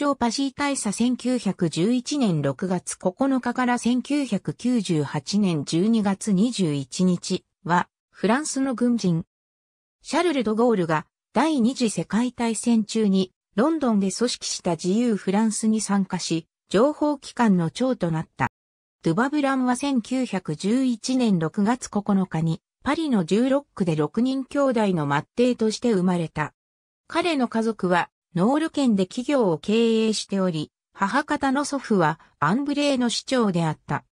陸パシー大佐1911年6月9日から1998年12月21日は、フランスの軍人。シャルル・ド・ゴールが第二次世界大戦中にロンドンで組織した自由フランスに参加し、情報機関の長となった。ドゥバブランは1911年6月9日にパリの16区で6人兄弟の末帝として生まれた。彼の家族はノール県で企業を経営しており、母方の祖父はアンブレーの市長であった。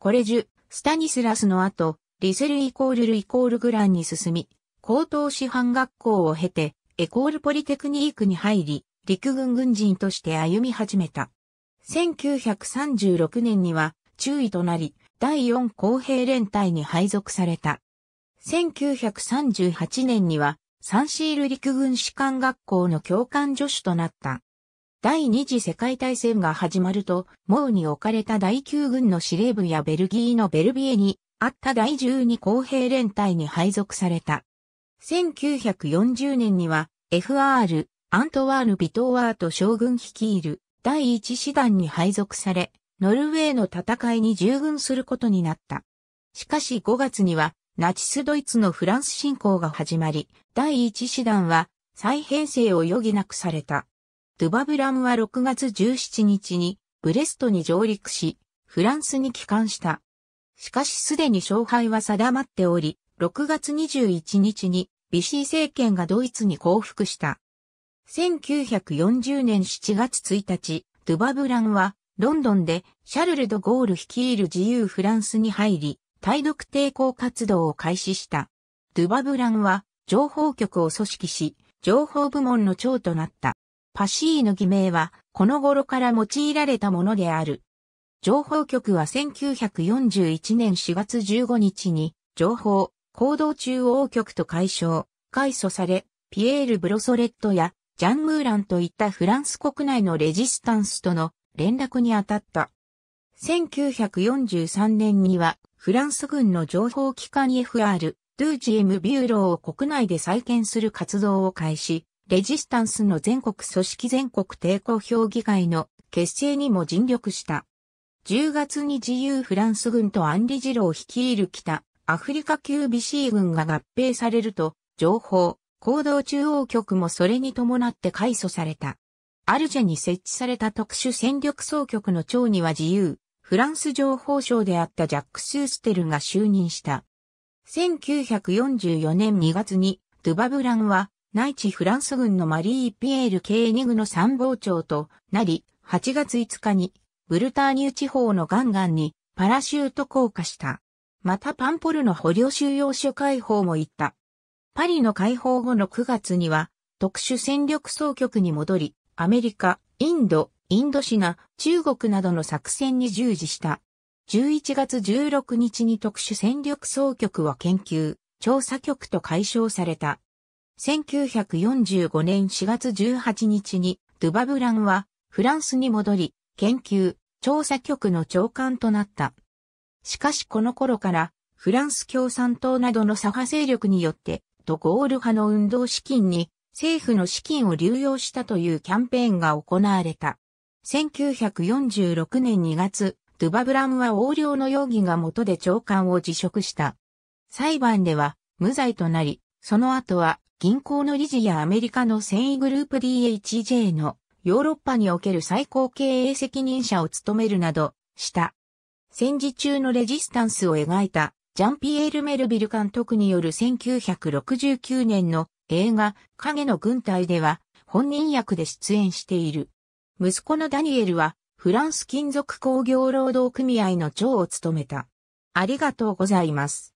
コレジュ、スタニスラスの後、リセルイコールルイコールグランに進み、高等師範学校を経て、エコールポリテクニークに入り、陸軍軍人として歩み始めた。1936年には、中尉となり、第4公平連隊に配属された。1938年には、サンシール陸軍士官学校の教官助手となった。第二次世界大戦が始まると、モウに置かれた第九軍の司令部やベルギーのベルビエにあった第十二公平連隊に配属された。1940年には FR、アントワーヌ・ビトワート将軍率いる第一師団に配属され、ノルウェーの戦いに従軍することになった。しかし5月にはナチスドイツのフランス侵攻が始まり、第一師団は再編成を余儀なくされた。ドゥバブラムは6月17日にブレストに上陸し、フランスに帰還した。しかしすでに勝敗は定まっており、6月21日にビシー政権がドイツに降伏した。1940年7月1日、ドゥバブランはロンドンでシャルル・ド・ゴール率いる自由フランスに入り、対独抵抗活動を開始した。ドゥバブランは情報局を組織し、情報部門の長となった。パシーの偽名はこの頃から用いられたものである。情報局は1941年4月15日に情報、行動中央局と解消、解祖され、ピエール・ブロソレットやジャン・ムーランといったフランス国内のレジスタンスとの連絡に当たった。1943年にはフランス軍の情報機関 FR、ドゥージエムビューローを国内で再建する活動を開始、レジスタンスの全国組織全国抵抗評議会の結成にも尽力した。10月に自由フランス軍とアンリジロー率いる北アフリカ級 BC 軍が合併されると、情報、行動中央局もそれに伴って改組された。アルジェに設置された特殊戦力総局の長には自由、フランス情報省であったジャック・スーステルが就任した。1944年2月に、ドゥバブランは、内地フランス軍のマリー・ピエール・ケーニグの参謀長となり、8月5日に、ブルターニュ地方のガンガンにパラシュート降下した。またパンポルの捕虜収容所解放も行った。パリの解放後の9月には、特殊戦力総局に戻り、アメリカ、インド、インドシナ、中国などの作戦に従事した。11月16日に特殊戦力総局は研究、調査局と解消された。1945年4月18日にドゥバブランはフランスに戻り、研究、調査局の長官となった。しかしこの頃からフランス共産党などの左派勢力によって、とゴール派の運動資金に政府の資金を流用したというキャンペーンが行われた。1946年2月、ドゥバブラムは横領の容疑が元で長官を辞職した。裁判では無罪となり、その後は銀行の理事やアメリカの繊維グループ DHJ のヨーロッパにおける最高経営責任者を務めるなどした。戦時中のレジスタンスを描いたジャンピエール・メルビル監督による1969年の映画影の軍隊では本人役で出演している。息子のダニエルは、フランス金属工業労働組合の長を務めた。ありがとうございます。